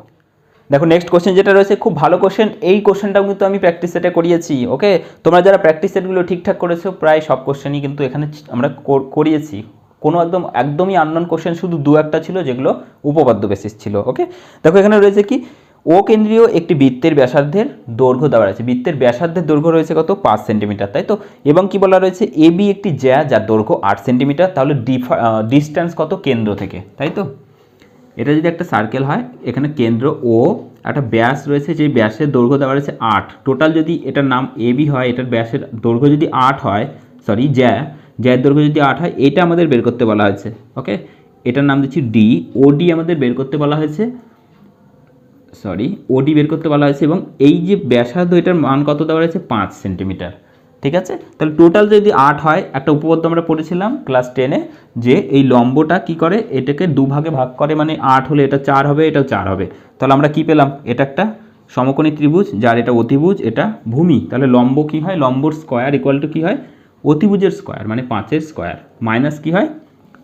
দেখো নেক্সট কোশ্চেন যেটা রয়েছে খুব ভালো কোশ্চেন এই কোশ্চেনটাও কিন্তু আমি প্র্যাকটিস সেটে করিয়েছি ওকে তোমরা যারা প্র্যাকটিস সেটগুলো ঠিকঠাক করেছো প্রায় সব কোশ্চেনই কিন্তু এখানে আমরা করিয়েছি কোনো একদম একদমই আননন কোশ্চেন শুধু দু একটা ছিল যেগুলো উপপাদ্য বেসিস ছিল ওকে দেখো এখানে রয়েছে কি ও কেন্দ্রীয় একটি বৃত্তের ব্যাসার্ধের দৈর্ঘ্য দেওয়া রয়েছে বৃত্তের ব্যাসার্ধের দৈর্ঘ্য রয়েছে কত পাঁচ সেন্টিমিটার তাই তো এবং কি বলা রয়েছে এ বি একটি জ্যা যার দৈর্ঘ্য আট সেন্টিমিটার তাহলে ডিস্ট্যান্স কত কেন্দ্র থেকে তাই তো এটা যদি একটা সার্কেল হয় এখানে কেন্দ্র ও একটা ব্যাস রয়েছে যে ব্যাসের দৈর্ঘ্য দেওয়া রয়েছে আট টোটাল যদি এটার নাম এ বি হয় এটার ব্যাসের দৈর্ঘ্য যদি আট হয় সরি জ্যা জ্যার দৈর্ঘ্য যদি আট হয় এটা আমাদের বের করতে বলা হয়েছে ওকে এটার নাম দিচ্ছি ডি ও ডি আমাদের বের করতে বলা হয়েছে সরি ওডি বের করতে বলা হয়েছে এবং এই যে ব্যাসার্ধ এটার মান কত দেওয়া রয়েছে পাঁচ সেন্টিমিটার ঠিক আছে তাহলে টোটাল যদি আট হয় একটা উপপদ্য আমরা পড়েছিলাম ক্লাস টেনে যে এই লম্বটা কি করে এটাকে দুভাগে ভাগ করে মানে আট হলে এটা চার হবে এটাও চার হবে তাহলে আমরা কি পেলাম এটা একটা সমকোণী ত্রিভুজ যার এটা অতিভুজ এটা ভূমি তাহলে লম্ব কি হয় লম্বর স্কোয়ার ইকুয়াল টু কী হয় অতিভুজের স্কোয়ার মানে পাঁচের স্কোয়ার মাইনাস কি হয়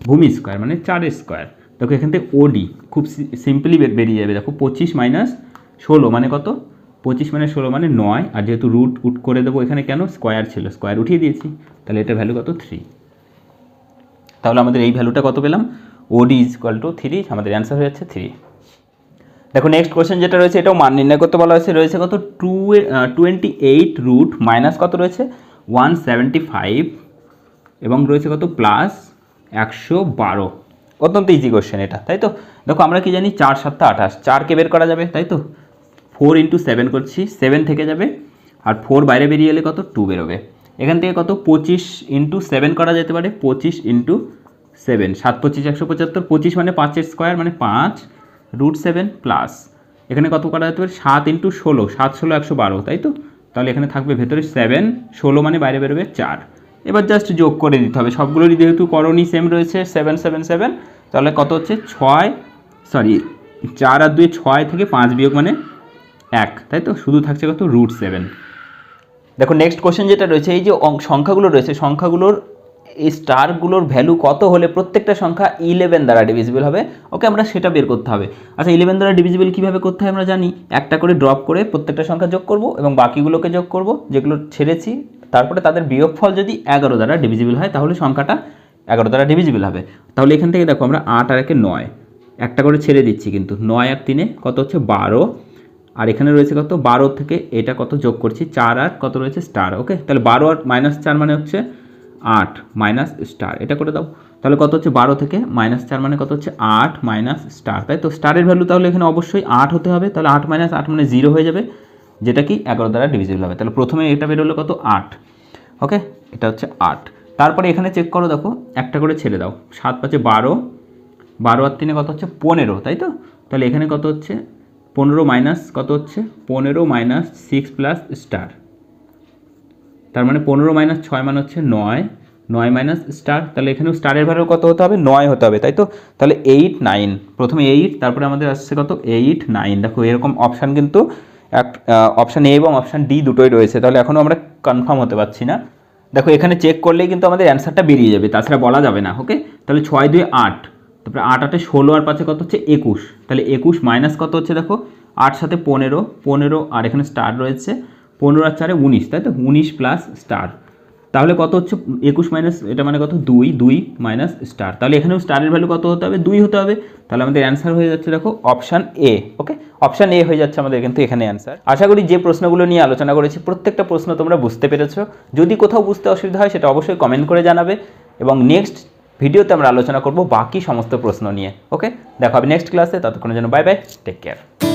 ভূমি স্কোয়ার মানে চারের স্কোয়ার দেখো এখান থেকে ওডি খুব সিম্পলি বেরিয়ে যাবে দেখো পঁচিশ মাইনাস ষোলো মানে কত পঁচিশ মাইনাস ষোলো মানে নয় আর যেহেতু রুট উট করে দেবো এখানে কেন স্কোয়ার ছিল স্কোয়ার উঠিয়ে দিয়েছি তাহলে এটা ভ্যালু কত থ্রি তাহলে আমাদের এই ভ্যালুটা কত পেলাম OD is equal to three আমাদের অ্যান্সার হয়ে যাচ্ছে থ্রি দেখো নেক্সট কোয়েশ্চেন যেটা রয়েছে এটাও মান নির্ণয় করতে বলা হয়েছে রয়েছে কত two twenty eight root minus কত রয়েছে ওয়ান সেভেন্টি ফাইভ এবং রয়েছে কত প্লাস একশো বারো অত্যন্ত ইজি কোশ্চেন এটা তাই তো দেখো আমরা কি জানি চার সাতটা আঠাশ চারকে বের করা যাবে তাই তো ফোর ইন্টু সেভেন করছি সেভেন থেকে যাবে আর ফোর বাইরে বেরিয়ে এলে কত টু বেরোবে এখান থেকে কত পঁচিশ ইন্টু সেভেন করা যেতে পারে পঁচিশ ইন্টু সেভেন সাত পঁচিশ একশো পঁচাত্তর পঁচিশ মানে পাঁচের স্কোয়ার মানে পাঁচ রুট সেভেন প্লাস এখানে কত করা যেতে পারে সাত ইন্টু ষোলো সাত ষোলো একশো বারো তাই তো তাহলে এখানে থাকবে ভেতরে সেভেন ষোলো মানে বাইরে বেরোবে চার এবার জাস্ট যোগ করে দিতে হবে সবগুলোরই যেহেতু করণই সেম রয়েছে সেভেন সেভেন সেভেন তাহলে কত হচ্ছে ছয় সরি চার আর দুই ছয় থেকে পাঁচ বিয়োগ মানে এক তাই তো শুধু থাকছে কত রুট সেভেন দেখো নেক্সট কোশ্চেন যেটা রয়েছে এই যে সংখ্যাগুলো রয়েছে সংখ্যাগুলোর এই স্টারগুলোর ভ্যালু কত হলে প্রত্যেকটা সংখ্যা ইলেভেন দ্বারা ডিভিজিবল হবে ওকে আমরা সেটা বের করতে হবে আচ্ছা ইলেভেন দ্বারা ডিভিজিবল কীভাবে করতে হয় আমরা জানি একটা করে ড্রপ করে প্রত্যেকটা সংখ্যা যোগ করব এবং বাকিগুলোকে যোগ করব যেগুলো ছেড়েছি তারপরে তাদের বিয়োগফল যদি এগারো দ্বারা ডিভিজিবল হয় তাহলে সংখ্যাটা এগারো দ্বারা ডিভিজিবল হবে তাহলে এখান থেকে দেখো আমরা আট আর একে নয় একটা করে ছেড়ে দিচ্ছি কিন্তু নয় আর তিনে কত হচ্ছে বারো আর এখানে রয়েছে কত বারো থেকে এটা কত যোগ করছি চার আর কত রয়েছে স্টার ওকে তাহলে বারো আর মাইনাস চার মানে হচ্ছে আট মাইনাস স্টার এটা করে দাও তাহলে কত হচ্ছে বারো থেকে মাইনাস চার মানে কত হচ্ছে আট মাইনাস স্টার তাই তো স্টারের ভ্যালু তাহলে এখানে অবশ্যই আট হতে হবে তাহলে আট মাইনাস আট মানে জিরো হয়ে যাবে যেটা কি এগারো দ্বারা ডিভিজিবল হবে তাহলে প্রথমে এটা বেরোলো কত আট ওকে এটা হচ্ছে আট তারপরে এখানে চেক করো দেখো একটা করে ছেড়ে দাও সাত পাঁচে বারো বারো আর তিনে কত হচ্ছে পনেরো তাই তো তাহলে এখানে কত হচ্ছে পনেরো মাইনাস কত হচ্ছে পনেরো মাইনাস সিক্স প্লাস স্টার তার মানে পনেরো মাইনাস ছয় মান হচ্ছে নয় নয় মাইনাস স্টার তাহলে এখানেও স্টারের ভ্যালু কত হতে হবে নয় হতে হবে তাই তো তাহলে এইট নাইন প্রথমে এইট তারপরে আমাদের আসছে কত এইট নাইন দেখো এরকম অপশান কিন্তু এক অপশান এ এবং অপশান ডি দুটোই রয়েছে তাহলে এখনও আমরা কনফার্ম হতে পারছি না দেখো এখানে চেক করলেই কিন্তু আমাদের অ্যান্সারটা বেরিয়ে যাবে তাছাড়া বলা যাবে না ওকে তাহলে ছয় দুই আট তারপরে আট আটে ষোলো আর পাঁচে কত হচ্ছে একুশ তাহলে একুশ মাইনাস কত হচ্ছে দেখো আট সাথে পনেরো পনেরো আর এখানে স্টার রয়েছে পনেরো আর চারে উনিশ তাই তো উনিশ প্লাস স্টার তাহলে কত হচ্ছে একুশ মাইনাস এটা মানে কত দুই দুই মাইনাস স্টার তাহলে এখানেও স্টারের ভ্যালু কত হতে হবে দুই হতে হবে তাহলে আমাদের অ্যান্সার হয়ে যাচ্ছে দেখো option A okay option A হয়ে যাচ্ছে আমাদের কিন্তু এখানে অ্যান্সার আশা করি যে প্রশ্নগুলো নিয়ে আলোচনা করেছি প্রত্যেকটা প্রশ্ন তোমরা বুঝতে পেরেছো যদি কোথাও বুঝতে অসুবিধা হয় সেটা অবশ্যই কমেন্ট করে জানাবে এবং নেক্সট ভিডিওতে আমরা আলোচনা করব বাকি সমস্ত প্রশ্ন নিয়ে ওকে দেখো হবে নেক্সট ক্লাসে ততক্ষণের জন্য বাই বাই টেক কেয়ার